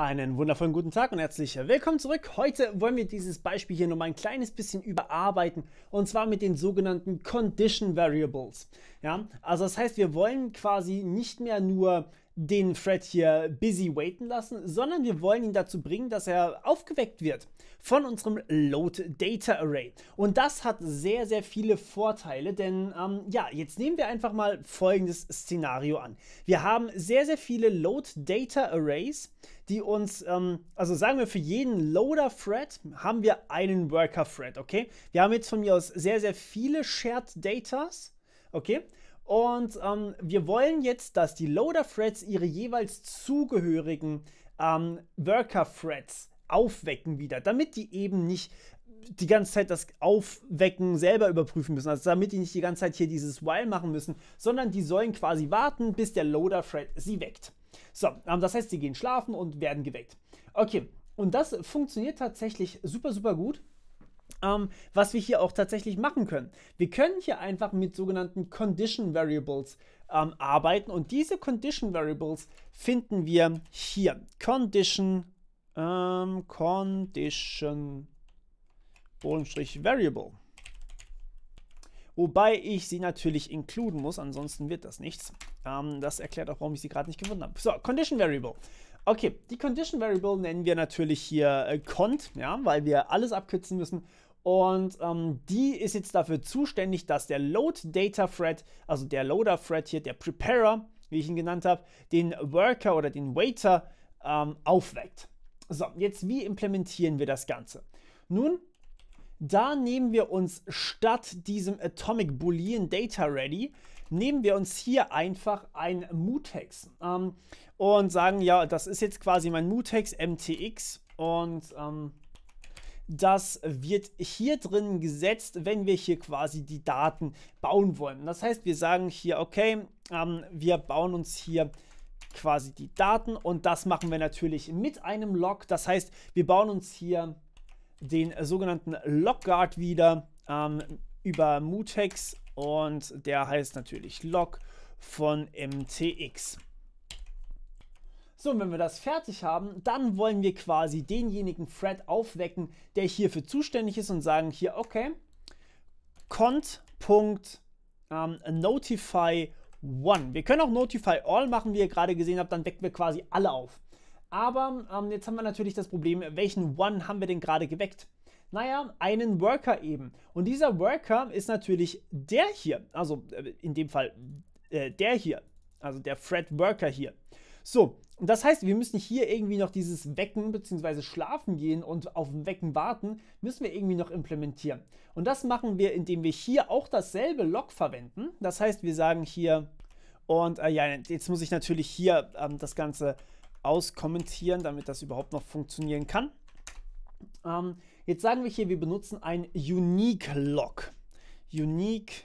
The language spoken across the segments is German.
Einen wundervollen guten Tag und herzlich willkommen zurück. Heute wollen wir dieses Beispiel hier nochmal ein kleines bisschen überarbeiten und zwar mit den sogenannten Condition Variables. Ja, also das heißt, wir wollen quasi nicht mehr nur den Fred hier busy waiten lassen, sondern wir wollen ihn dazu bringen, dass er aufgeweckt wird von unserem Load Data Array. Und das hat sehr, sehr viele Vorteile, denn ähm, ja, jetzt nehmen wir einfach mal folgendes Szenario an. Wir haben sehr, sehr viele Load Data Arrays, die uns, ähm, also sagen wir für jeden Loader-Thread haben wir einen Worker-Thread, okay? Wir haben jetzt von mir aus sehr, sehr viele Shared Datas, okay? Und ähm, wir wollen jetzt, dass die Loader-Threads ihre jeweils zugehörigen ähm, Worker-Threads aufwecken wieder, damit die eben nicht die ganze Zeit das Aufwecken selber überprüfen müssen. Also damit die nicht die ganze Zeit hier dieses While machen müssen, sondern die sollen quasi warten, bis der Loader-Thread sie weckt. So, ähm, das heißt, sie gehen schlafen und werden geweckt. Okay, und das funktioniert tatsächlich super, super gut ähm, was wir hier auch tatsächlich machen können. Wir können hier einfach mit sogenannten Condition Variables ähm, arbeiten und diese Condition Variables finden wir hier. Condition, ähm, Condition, Bodenstrich Variable. Wobei ich sie natürlich inkluden muss, ansonsten wird das nichts. Ähm, das erklärt auch, warum ich sie gerade nicht gefunden habe. So, Condition Variable. Okay, die Condition Variable nennen wir natürlich hier äh, cont, ja, weil wir alles abkürzen müssen. Und ähm, die ist jetzt dafür zuständig, dass der Load Data Thread, also der Loader Thread hier, der Preparer, wie ich ihn genannt habe, den Worker oder den Waiter ähm, aufweckt. So, jetzt wie implementieren wir das Ganze? Nun, da nehmen wir uns statt diesem Atomic Boolean Data Ready nehmen wir uns hier einfach ein Mutex ähm, und sagen, ja, das ist jetzt quasi mein Mutex MTX und ähm, das wird hier drin gesetzt, wenn wir hier quasi die Daten bauen wollen. Das heißt, wir sagen hier, okay, ähm, wir bauen uns hier quasi die Daten und das machen wir natürlich mit einem Log. Das heißt, wir bauen uns hier den sogenannten Logguard wieder ähm, über Mutex und der heißt natürlich Log von MTX. So, und wenn wir das fertig haben, dann wollen wir quasi denjenigen Thread aufwecken, der hierfür zuständig ist und sagen hier, okay, cont.notify ähm, 1 Wir können auch notify all machen, wie ihr gerade gesehen habt, dann wecken wir quasi alle auf. Aber ähm, jetzt haben wir natürlich das Problem, welchen one haben wir denn gerade geweckt? Naja, einen Worker eben. Und dieser Worker ist natürlich der hier, also äh, in dem Fall äh, der hier, also der Fred Worker hier. So, und das heißt, wir müssen hier irgendwie noch dieses Wecken bzw. Schlafen gehen und auf Wecken warten, müssen wir irgendwie noch implementieren. Und das machen wir, indem wir hier auch dasselbe Log verwenden. Das heißt, wir sagen hier, und äh, ja, jetzt muss ich natürlich hier ähm, das Ganze auskommentieren, damit das überhaupt noch funktionieren kann. Ähm, Jetzt sagen wir hier, wir benutzen ein Unique Log. Unique,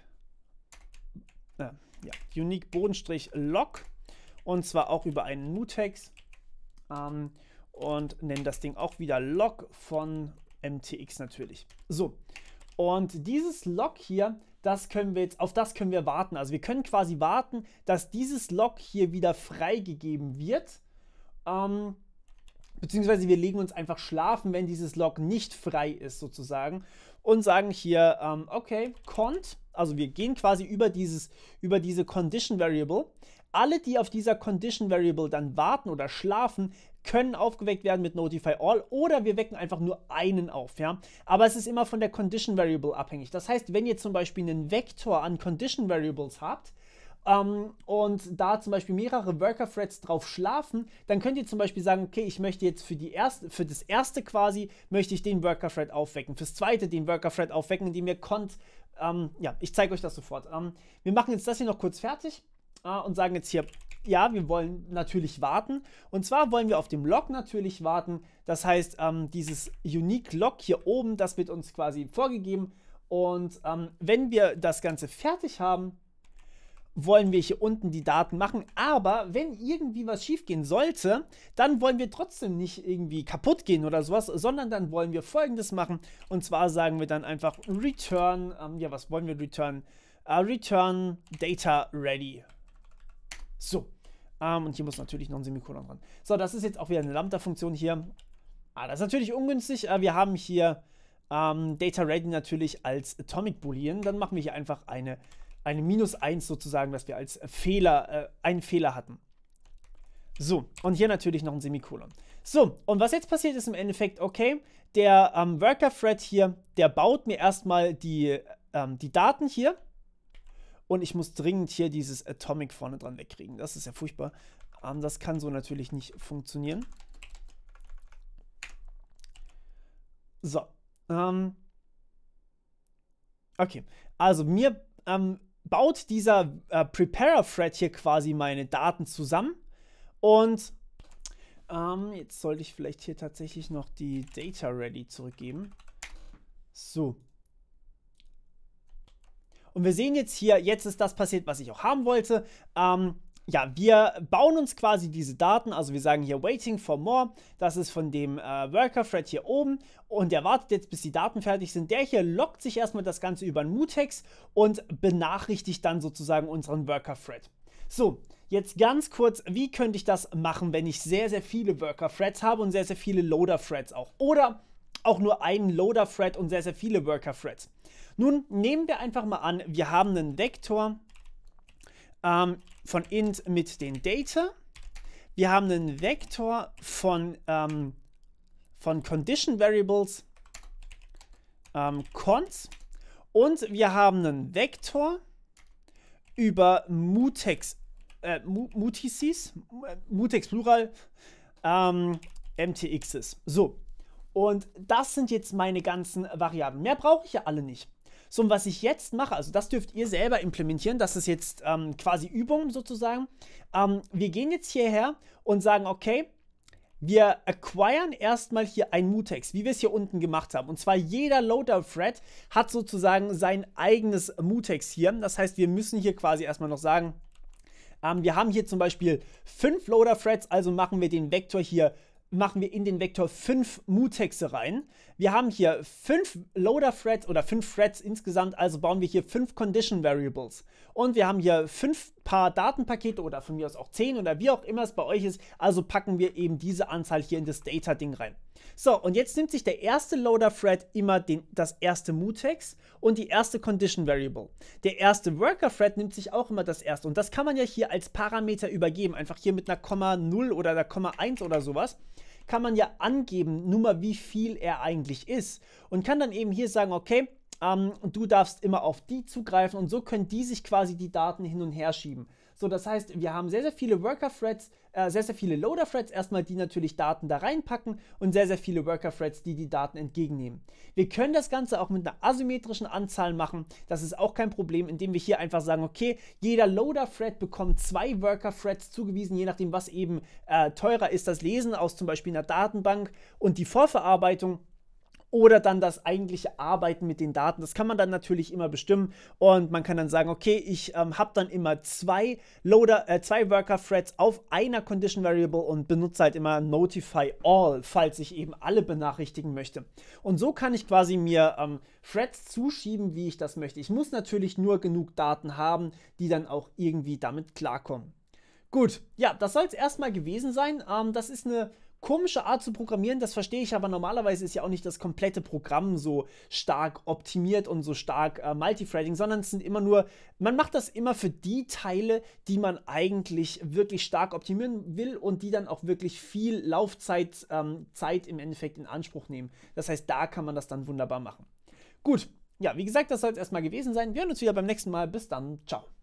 äh, ja, Unique Bodenstrich Log und zwar auch über einen Mutex ähm, und nennen das Ding auch wieder Log von MTX natürlich. So, und dieses Log hier, das können wir jetzt, auf das können wir warten. Also wir können quasi warten, dass dieses Log hier wieder freigegeben wird. Ähm, beziehungsweise wir legen uns einfach schlafen, wenn dieses Log nicht frei ist sozusagen und sagen hier, ähm, okay, cont, also wir gehen quasi über, dieses, über diese Condition Variable. Alle, die auf dieser Condition Variable dann warten oder schlafen, können aufgeweckt werden mit Notify All oder wir wecken einfach nur einen auf, ja. Aber es ist immer von der Condition Variable abhängig. Das heißt, wenn ihr zum Beispiel einen Vektor an Condition Variables habt, ähm, und da zum Beispiel mehrere Worker-Threads drauf schlafen, dann könnt ihr zum Beispiel sagen, okay, ich möchte jetzt für, die erste, für das erste quasi, möchte ich den Worker-Thread aufwecken, fürs zweite den Worker-Thread aufwecken, indem ihr kont, ähm, ja, ich zeige euch das sofort. Ähm, wir machen jetzt das hier noch kurz fertig äh, und sagen jetzt hier, ja, wir wollen natürlich warten. Und zwar wollen wir auf dem Log natürlich warten. Das heißt, ähm, dieses Unique Log hier oben, das wird uns quasi vorgegeben. Und ähm, wenn wir das Ganze fertig haben, wollen wir hier unten die Daten machen. Aber wenn irgendwie was schiefgehen sollte, dann wollen wir trotzdem nicht irgendwie kaputt gehen oder sowas, sondern dann wollen wir folgendes machen. Und zwar sagen wir dann einfach return, ähm, ja, was wollen wir return? Uh, return data ready. So. Ähm, und hier muss natürlich noch ein Semikolon dran. So, das ist jetzt auch wieder eine Lambda-Funktion hier. Ah, das ist natürlich ungünstig. Äh, wir haben hier ähm, data ready natürlich als atomic boolean. Dann machen wir hier einfach eine eine Minus 1 sozusagen, dass wir als äh, Fehler, äh, einen Fehler hatten. So, und hier natürlich noch ein Semikolon. So, und was jetzt passiert ist im Endeffekt, okay, der ähm, Worker-Thread hier, der baut mir erstmal die, ähm, die Daten hier. Und ich muss dringend hier dieses Atomic vorne dran wegkriegen. Das ist ja furchtbar. Ähm, das kann so natürlich nicht funktionieren. So. Ähm, okay, also mir ähm, baut dieser äh, Preparer-Thread hier quasi meine Daten zusammen und ähm, jetzt sollte ich vielleicht hier tatsächlich noch die Data Ready zurückgeben. So. Und wir sehen jetzt hier, jetzt ist das passiert, was ich auch haben wollte. Ähm, ja, wir bauen uns quasi diese Daten, also wir sagen hier waiting for more, das ist von dem äh, Worker-Thread hier oben und der wartet jetzt, bis die Daten fertig sind. Der hier lockt sich erstmal das Ganze über einen Mutex und benachrichtigt dann sozusagen unseren Worker-Thread. So, jetzt ganz kurz, wie könnte ich das machen, wenn ich sehr, sehr viele Worker-Threads habe und sehr, sehr viele Loader-Threads auch? Oder auch nur einen Loader-Thread und sehr, sehr viele Worker-Threads. Nun nehmen wir einfach mal an, wir haben einen Vektor, ähm, von int mit den Data. Wir haben einen Vektor von, ähm, von Condition Variables ähm, cons und wir haben einen Vektor über mutex, äh, mutices, mutex plural, ähm, mtxs. So, und das sind jetzt meine ganzen Variablen. Mehr brauche ich ja alle nicht. So, und was ich jetzt mache, also das dürft ihr selber implementieren, das ist jetzt ähm, quasi Übung sozusagen. Ähm, wir gehen jetzt hierher und sagen, okay, wir acquiren erstmal hier ein Mutex, wie wir es hier unten gemacht haben. Und zwar jeder Loader-Thread hat sozusagen sein eigenes Mutex hier. Das heißt, wir müssen hier quasi erstmal noch sagen, ähm, wir haben hier zum Beispiel fünf Loader-Threads, also machen wir den Vektor hier machen wir in den Vektor 5 Mutexe rein. Wir haben hier 5 Loader-Threads oder 5 Threads insgesamt, also bauen wir hier 5 Condition Variables. Und wir haben hier 5 paar Datenpakete oder von mir aus auch 10 oder wie auch immer es bei euch ist. Also packen wir eben diese Anzahl hier in das Data-Ding rein. So, und jetzt nimmt sich der erste Loader-Thread immer den, das erste Mutex und die erste Condition Variable. Der erste Worker-Thread nimmt sich auch immer das erste. Und das kann man ja hier als Parameter übergeben. Einfach hier mit einer Komma 0 oder einer Komma 1 oder sowas kann man ja angeben, nur mal wie viel er eigentlich ist. Und kann dann eben hier sagen, okay, ähm, und du darfst immer auf die zugreifen und so können die sich quasi die Daten hin und her schieben. So, das heißt, wir haben sehr, sehr viele Worker-Threads, äh, sehr, sehr viele Loader-Threads, erstmal die natürlich Daten da reinpacken und sehr, sehr viele Worker-Threads, die die Daten entgegennehmen. Wir können das Ganze auch mit einer asymmetrischen Anzahl machen, das ist auch kein Problem, indem wir hier einfach sagen, okay, jeder Loader-Thread bekommt zwei Worker-Threads zugewiesen, je nachdem, was eben äh, teurer ist, das Lesen aus zum Beispiel einer Datenbank und die Vorverarbeitung oder dann das eigentliche Arbeiten mit den Daten. Das kann man dann natürlich immer bestimmen und man kann dann sagen, okay, ich ähm, habe dann immer zwei Loader, äh, zwei Worker-Threads auf einer Condition Variable und benutze halt immer Notify All, falls ich eben alle benachrichtigen möchte. Und so kann ich quasi mir ähm, Threads zuschieben, wie ich das möchte. Ich muss natürlich nur genug Daten haben, die dann auch irgendwie damit klarkommen. Gut, ja, das soll es erstmal gewesen sein. Ähm, das ist eine komische Art zu programmieren, das verstehe ich aber normalerweise ist ja auch nicht das komplette Programm so stark optimiert und so stark äh, Multithreading, sondern es sind immer nur, man macht das immer für die Teile, die man eigentlich wirklich stark optimieren will und die dann auch wirklich viel Laufzeit ähm, Zeit im Endeffekt in Anspruch nehmen. Das heißt, da kann man das dann wunderbar machen. Gut, ja, wie gesagt, das soll es erstmal gewesen sein. Wir hören uns wieder beim nächsten Mal. Bis dann, ciao.